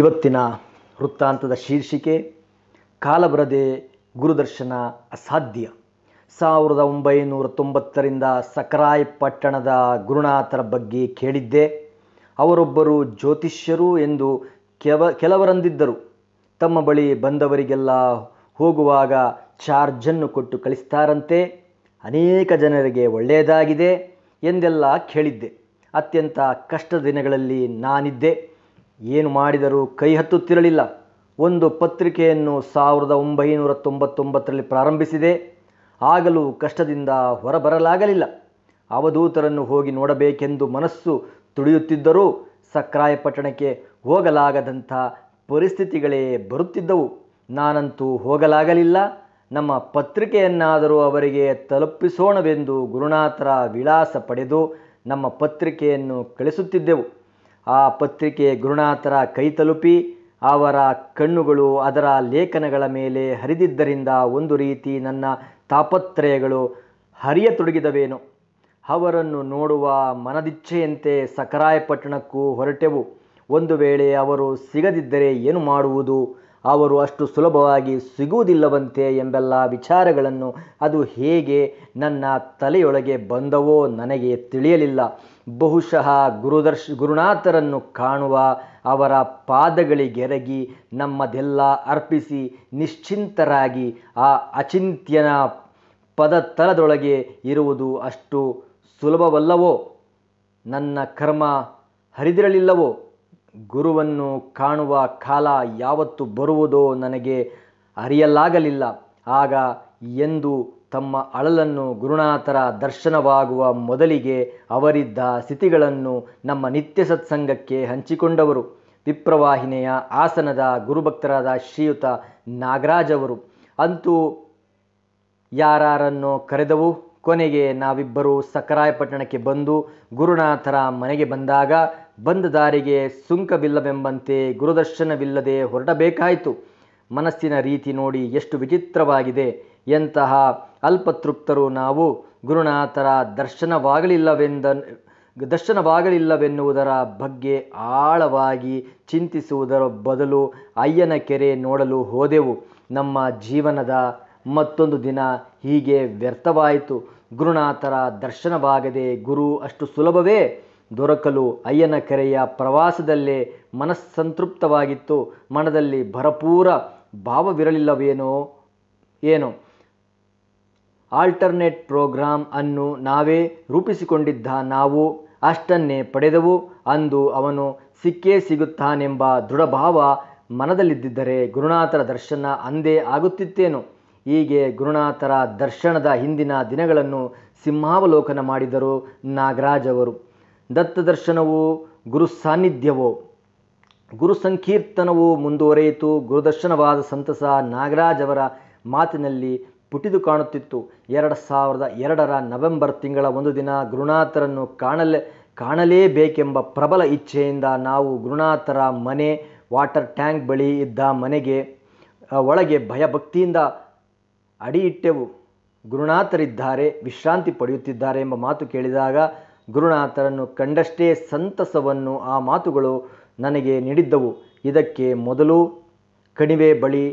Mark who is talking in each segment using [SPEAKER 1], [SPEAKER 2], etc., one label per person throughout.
[SPEAKER 1] ಇವತ್ತಿನ ವೃತ್ತಾಂತದ ಶೀರ್ಷಿಕೆ ಕಾಲಬರದೆ ಗುರುದರ್ಶನ ಅಸಾಧ್ಯ ಸಾವಿರದ ಒಂಬೈನೂರ ತೊಂಬತ್ತರಿಂದ ಸಕರಾಯ್ ಪಟ್ಟಣದ ಗುರುನಾಥರ ಬಗ್ಗೆ ಕೇಳಿದ್ದೆ ಅವರೊಬ್ಬರು ಜ್ಯೋತಿಷ್ಯರು ಎಂದು ಕೆವ ಕೆಲವರಂದಿದ್ದರು ತಮ್ಮ ಬಳಿ ಬಂದವರಿಗೆಲ್ಲ ಹೋಗುವಾಗ ಚಾರ್ಜನ್ನು ಕೊಟ್ಟು ಕಳಿಸ್ತಾರಂತೆ ಅನೇಕ ಜನರಿಗೆ ಒಳ್ಳೆಯದಾಗಿದೆ ಎಂದೆಲ್ಲ ಕೇಳಿದ್ದೆ ಅತ್ಯಂತ ಕಷ್ಟದ ದಿನಗಳಲ್ಲಿ ನಾನಿದ್ದೆ ಏನು ಮಾಡಿದರೂ ಕೈ ಹತ್ತುತ್ತಿರಲಿಲ್ಲ ಒಂದು ಪತ್ರಿಕೆಯನ್ನು ಸಾವಿರದ ಒಂಬೈನೂರ ತೊಂಬತ್ತೊಂಬತ್ತರಲ್ಲಿ ಪ್ರಾರಂಭಿಸಿದೆ ಆಗಲೂ ಕಷ್ಟದಿಂದ ಹೊರಬರಲಾಗಲಿಲ್ಲ ಅವಧೂತರನ್ನು ಹೋಗಿ ನೋಡಬೇಕೆಂದು ಮನಸ್ಸು ತುಡಿಯುತ್ತಿದ್ದರೂ ಸಕ್ರಾಯಪಟ್ಟಣಕ್ಕೆ ಹೋಗಲಾಗದಂಥ ಪರಿಸ್ಥಿತಿಗಳೇ ಬರುತ್ತಿದ್ದವು ನಾನಂತೂ ಹೋಗಲಾಗಲಿಲ್ಲ ನಮ್ಮ ಪತ್ರಿಕೆಯನ್ನಾದರೂ ಅವರಿಗೆ ತಲುಪಿಸೋಣವೆಂದು ಗುರುನಾಥರ ವಿಳಾಸ ಪಡೆದು ನಮ್ಮ ಪತ್ರಿಕೆಯನ್ನು ಕಳಿಸುತ್ತಿದ್ದೆವು ಆ ಪತ್ರಿಕೆ ಗುರುನಾಥರ ಕೈತಲುಪಿ ಅವರ ಕಣ್ಣುಗಳು ಅದರ ಲೇಖನಗಳ ಮೇಲೆ ಹರಿದಿದ್ದರಿಂದ ಒಂದು ರೀತಿ ನನ್ನ ತಾಪತ್ರಯಗಳು ಹರಿಯತೊಡಗಿದವೇನು ಅವರನ್ನು ನೋಡುವ ಮನದಿಚ್ಛೆಯಂತೆ ಸಖರಾಯಪಟ್ಟಣಕ್ಕೂ ಹೊರಟೆವು ಒಂದು ವೇಳೆ ಅವರು ಸಿಗದಿದ್ದರೆ ಏನು ಮಾಡುವುದು ಅವರು ಅಷ್ಟು ಸುಲಭವಾಗಿ ಸಿಗುವುದಿಲ್ಲವಂತೆ ಎಂಬೆಲ್ಲ ವಿಚಾರಗಳನ್ನು ಅದು ಹೇಗೆ ನನ್ನ ತಲೆಯೊಳಗೆ ಬಂದವೋ ನನಗೆ ತಿಳಿಯಲಿಲ್ಲ ಬಹುಶಃ ಗುರುದರ್ಶ ಗುರುನಾಥರನ್ನು ಕಾಣುವ ಅವರ ಪಾದಗಳಿಗೆರಗಿ ನಮ್ಮದೆಲ್ಲ ಅರ್ಪಿಸಿ ನಿಶ್ಚಿಂತರಾಗಿ ಆ ಅಚಿಂತ್ಯನ ತಲದೊಳಗೆ ಇರುವುದು ಅಷ್ಟು ಸುಲಭವಲ್ಲವೋ ನನ್ನ ಕರ್ಮ ಹರಿದಿರಲಿಲ್ಲವೋ ಗುರುವನ್ನು ಕಾಣುವ ಕಾಲ ಯಾವತ್ತು ಬರುವುದೋ ನನಗೆ ಅರಿಯಲಾಗಲಿಲ್ಲ ಆಗ ಎಂದು ತಮ್ಮ ಅಳಲನ್ನು ಗುರುನಾಥರ ದರ್ಶನವಾಗುವ ಮೊದಲಿಗೆ ಅವರಿದ್ದ ಸ್ಥಿತಿಗಳನ್ನು ನಮ್ಮ ನಿತ್ಯ ಸತ್ಸಂಗಕ್ಕೆ ಹಂಚಿಕೊಂಡವರು ವಿಪ್ರವಾಹಿನಿಯ ಆಸನದ ಗುರುಭಕ್ತರಾದ ಶ್ರೀಯುತ ನಾಗರಾಜ್ ಅವರು ಅಂತೂ ಯಾರನ್ನು ಕರೆದವು ಕೊನೆಗೆ ನಾವಿಬ್ಬರು ಸಖರಾಯಪಟ್ಟಣಕ್ಕೆ ಬಂದು ಗುರುನಾಥರ ಮನೆಗೆ ಬಂದಾಗ ಬಂದ ದಾರಿಗೆ ಸುಂಕವಿಲ್ಲವೆಂಬಂತೆ ಗುರುದರ್ಶನವಿಲ್ಲದೆ ಹೊರಡಬೇಕಾಯಿತು ಮನಸ್ಸಿನ ರೀತಿ ನೋಡಿ ಎಷ್ಟು ವಿಚಿತ್ರವಾಗಿದೆ ಎಂತಹ ಅಲ್ಪತೃಪ್ತರು ನಾವು ಗುರುನಾಥರ ದರ್ಶನವಾಗಲಿಲ್ಲವೆಂದ ದರ್ಶನವಾಗಲಿಲ್ಲವೆನ್ನುವುದರ ಬಗ್ಗೆ ಆಳವಾಗಿ ಚಿಂತಿಸುವುದರ ಬದಲು ಅಯ್ಯನ ಕೆರೆ ನೋಡಲು ಹೋದೆವು ನಮ್ಮ ಜೀವನದ ಮತ್ತೊಂದು ದಿನ ಹೀಗೆ ವ್ಯರ್ಥವಾಯಿತು ಗುರುನಾಥರ ದರ್ಶನವಾಗದೆ ಗುರು ಅಷ್ಟು ಸುಲಭವೇ ದೊರಕಲು ಅಯ್ಯನ ಕೆರೆಯ ಪ್ರವಾಸದಲ್ಲೇ ಮನಸ್ಸಂತೃಪ್ತವಾಗಿತ್ತು ಮನದಲ್ಲಿ ಭರಪೂರ ಭಾವವಿರಲಿಲ್ಲವೇನೋ ಏನೋ ಆಲ್ಟರ್ನೇಟ್ ಪ್ರೋಗ್ರಾಂ ಅನ್ನು ನಾವೇ ರೂಪಿಸಿಕೊಂಡಿದ್ದ ನಾವು ಅಷ್ಟನ್ನೇ ಪಡೆದವು ಅಂದು ಅವನು ಸಿಕ್ಕೇ ಸಿಗುತ್ತಾನೆಂಬ ದೃಢಭಾವ ಮನದಲ್ಲಿದ್ದರೆ ಗುರುನಾಥರ ದರ್ಶನ ಅಂದೇ ಆಗುತ್ತಿತ್ತೇನು ಹೀಗೆ ಗುರುನಾಥರ ದರ್ಶನದ ಹಿಂದಿನ ದಿನಗಳನ್ನು ಸಿಂಹಾವಲೋಕನ ಮಾಡಿದರು ನಾಗರಾಜ್ ಅವರು ದತ್ತದರ್ಶನವೋ ಗುರು ಸಾನ್ನಿಧ್ಯವೋ ಗುರು ಸಂಕೀರ್ತನವು ಮುಂದುವರೆಯಿತು ಗುರುದರ್ಶನವಾದ ಸಂತಸ ನಾಗರಾಜ್ ಅವರ ಮಾತಿನಲ್ಲಿ ಪುಟಿದು ಕಾಣುತ್ತಿತ್ತು ಎರಡು ಸಾವಿರದ ಎರಡರ ನವೆಂಬರ್ ತಿಂಗಳ ಒಂದು ದಿನ ಗುರುನಾಥರನ್ನು ಕಾಣಲೇ ಕಾಣಲೇಬೇಕೆಂಬ ಪ್ರಬಲ ಇಚ್ಛೆಯಿಂದ ನಾವು ಗುರುನಾಥರ ಮನೆ ವಾಟರ್ ಟ್ಯಾಂಕ್ ಬಳಿ ಇದ್ದ ಮನೆಗೆ ಒಳಗೆ ಭಯಭಕ್ತಿಯಿಂದ ಅಡಿಯಿಟ್ಟೆವು ಗುರುನಾಥರಿದ್ದಾರೆ ವಿಶ್ರಾಂತಿ ಪಡೆಯುತ್ತಿದ್ದಾರೆ ಎಂಬ ಮಾತು ಕೇಳಿದಾಗ ಗುರುನಾಥರನ್ನು ಕಂಡಷ್ಟೇ ಸಂತಸವನ್ನು ಆ ಮಾತುಗಳು ನನಗೆ ನೀಡಿದ್ದವು ಇದಕ್ಕೆ ಮೊದಲು ಕಣಿವೆ ಬಳಿ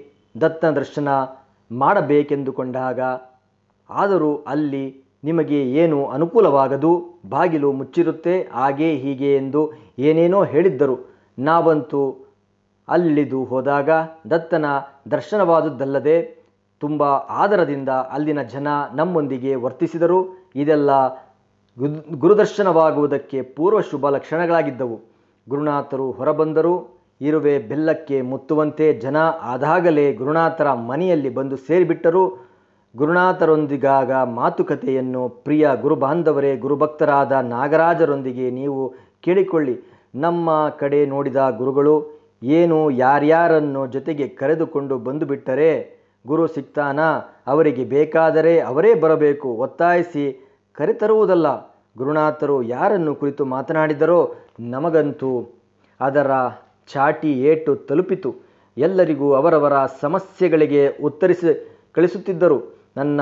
[SPEAKER 1] ದತ್ತನ ದರ್ಶನ ಮಾಡಬೇಕೆಂದುಕೊಂಡಾಗ ಆದರೂ ಅಲ್ಲಿ ನಿಮಗೆ ಏನು ಅನುಕೂಲವಾಗದು ಬಾಗಿಲು ಮುಚ್ಚಿರುತ್ತೆ ಹಾಗೆ ಹೀಗೆ ಎಂದು ಏನೇನೋ ಹೇಳಿದ್ದರು ನಾವಂತೂ ಅಲ್ಲಿದು ಹೋದಾಗ ದತ್ತನ ದರ್ಶನವಾದದ್ದಲ್ಲದೆ ತುಂಬ ಆದರದಿಂದ ಅಲ್ಲಿನ ಜನ ನಮ್ಮೊಂದಿಗೆ ವರ್ತಿಸಿದರು ಇದೆಲ್ಲ ಗುರು ಗುರುದರ್ಶನವಾಗುವುದಕ್ಕೆ ಪೂರ್ವ ಶುಭ ಲಕ್ಷಣಗಳಾಗಿದ್ದವು ಗುರುನಾಥರು ಹೊರಬಂದರು ಇರುವೆ ಬೆಲ್ಲಕ್ಕೆ ಮುತ್ತುವಂತೆ ಜನ ಆದಾಗಲೇ ಗುರುನಾಥರ ಮನೆಯಲ್ಲಿ ಬಂದು ಸೇರಿಬಿಟ್ಟರು ಗುರುನಾಥರೊಂದಿಗಾಗ ಮಾತುಕತೆಯನ್ನು ಪ್ರಿಯ ಗುರುಬಾಂಧವರೇ ಗುರುಭಕ್ತರಾದ ನಾಗರಾಜರೊಂದಿಗೆ ನೀವು ಕೇಳಿಕೊಳ್ಳಿ ನಮ್ಮ ಕಡೆ ನೋಡಿದ ಗುರುಗಳು ಏನು ಯಾರ್ಯಾರನ್ನು ಜೊತೆಗೆ ಕರೆದುಕೊಂಡು ಬಂದುಬಿಟ್ಟರೆ ಗುರು ಸಿಗ್ತಾನಾ ಅವರಿಗೆ ಬೇಕಾದರೆ ಅವರೇ ಬರಬೇಕು ಒತ್ತಾಯಿಸಿ ಕರೆತರುವುದಲ್ಲ ಗುರುನಾಥರು ಯಾರನ್ನು ಕುರಿತು ಮಾತನಾಡಿದರೋ ನಮಗಂತೂ ಅದರ ಚಾಟಿ ಏಟು ತಲುಪಿತು ಎಲ್ಲರಿಗೂ ಅವರವರ ಸಮಸ್ಯೆಗಳಿಗೆ ಉತ್ತರಿಸಿ ಕಳಿಸುತ್ತಿದ್ದರು ನನ್ನ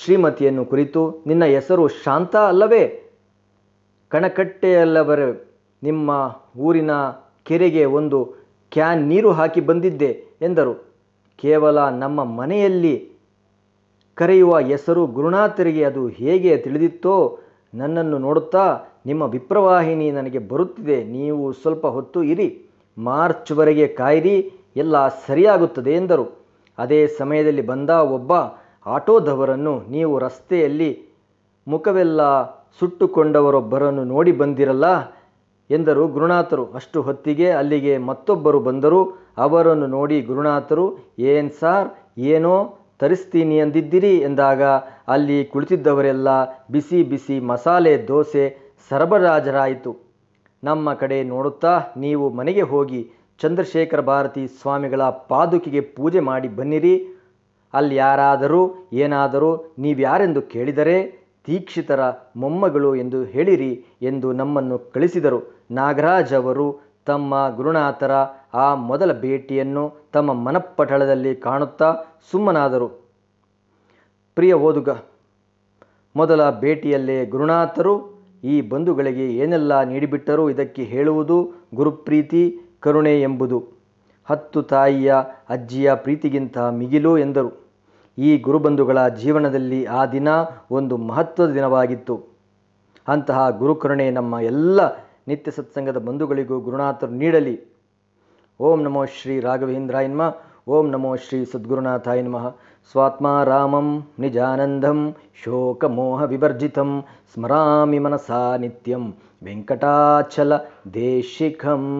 [SPEAKER 1] ಶ್ರೀಮತಿಯನ್ನು ಕುರಿತು ನಿನ್ನ ಹೆಸರು ಶಾಂತ ಅಲ್ಲವೇ ಕಣಕಟ್ಟೆಯಲ್ಲವರೆ ನಿಮ್ಮ ಊರಿನ ಕೆರೆಗೆ ಒಂದು ಕ್ಯಾನ್ ನೀರು ಹಾಕಿ ಬಂದಿದ್ದೆ ಎಂದರು ಕೇವಲ ನಮ್ಮ ಮನೆಯಲ್ಲಿ ಕರೆಯುವ ಹೆಸರು ಗುರುನಾಥರಿಗೆ ಅದು ಹೇಗೆ ತಿಳಿದಿತ್ತೋ ನನ್ನನ್ನು ನೋಡುತ್ತಾ ನಿಮ್ಮ ವಿಪ್ರವಾಹಿನಿ ನನಗೆ ಬರುತ್ತಿದೆ ನೀವು ಸ್ವಲ್ಪ ಹೊತ್ತು ಇರಿ ಮಾರ್ಚ್ವರೆಗೆ ಕಾಯಿರಿ ಎಲ್ಲ ಸರಿಯಾಗುತ್ತದೆ ಎಂದರು ಅದೇ ಸಮಯದಲ್ಲಿ ಬಂದ ಒಬ್ಬ ಆಟೋದವರನ್ನು ನೀವು ರಸ್ತೆಯಲ್ಲಿ ಮುಖವೆಲ್ಲ ಸುಟ್ಟುಕೊಂಡವರೊಬ್ಬರನ್ನು ನೋಡಿ ಬಂದಿರಲ್ಲ ಎಂದರು ಗುರುನಾಥರು ಅಷ್ಟು ಹೊತ್ತಿಗೆ ಅಲ್ಲಿಗೆ ಮತ್ತೊಬ್ಬರು ಬಂದರು ಅವರನ್ನು ನೋಡಿ ಗುರುನಾಥರು ಏನು ಸಾರ್ ಏನೋ ತರಿಸ್ತೀನಿ ಅಂದಿದ್ದೀರಿ ಎಂದಾಗ ಅಲ್ಲಿ ಕುಳಿತಿದ್ದವರೆಲ್ಲ ಬಿಸಿ ಬಿಸಿ ಮಸಾಲೆ ದೋಸೆ ಸರಬರಾಜರಾಯಿತು ನಮ್ಮ ಕಡೆ ನೋಡುತ್ತಾ ನೀವು ಮನೆಗೆ ಹೋಗಿ ಚಂದ್ರಶೇಖರ ಭಾರತಿ ಸ್ವಾಮಿಗಳ ಪಾದುಕಿಗೆ ಪೂಜೆ ಮಾಡಿ ಬನ್ನಿರಿ ಅಲ್ಲಿ ಯಾರಾದರೂ ಏನಾದರೂ ನೀವ್ಯಾರೆಂದು ಕೇಳಿದರೆ ದೀಕ್ಷಿತರ ಮೊಮ್ಮಗಳು ಎಂದು ಹೇಳಿರಿ ಎಂದು ನಮ್ಮನ್ನು ಕಳಿಸಿದರು ನಾಗರಾಜ್ ಅವರು ತಮ್ಮ ಗುರುನಾಥರ ಆ ಮೊದಲ ಭೇಟಿಯನ್ನು ತಮ್ಮ ಮನಪಟಳದಲ್ಲಿ ಕಾಣುತ್ತಾ ಸುಮ್ಮನಾದರು ಪ್ರಿಯ ಓದುಗ ಮೊದಲ ಭೇಟಿಯಲ್ಲೇ ಗುರುನಾಥರು ಈ ಬಂಧುಗಳಿಗೆ ಏನೆಲ್ಲ ನೀಡಿಬಿಟ್ಟರೂ ಇದಕ್ಕೆ ಹೇಳುವುದು ಗುರುಪ್ರೀತಿ ಕರುಣೆ ಎಂಬುದು ಹತ್ತು ತಾಯಿಯ ಅಜ್ಜಿಯ ಪ್ರೀತಿಗಿಂತ ಮಿಗಿಲು ಎಂದರು ಈ ಗುರುಬಂಧುಗಳ ಜೀವನದಲ್ಲಿ ಆ ದಿನ ಒಂದು ಮಹತ್ವದ ದಿನವಾಗಿತ್ತು ಅಂತಹ ಗುರುಕರುಣೆ ನಮ್ಮ ಎಲ್ಲ ನಿತ್ಯ ಸತ್ಸಂಗದ ಬಂಧುಗಳಿಗೂ ಗುರುನಾಥರು ನೀಡಲಿ ॐ नमो नमः ॐ नमो सद्गुरुनाथाय नमः स्वात्मा रामं निजानन्दं शोकमोहविवर्जितं स्मरामि मनसा नित्यं वेङ्कटाचलदेशिखम्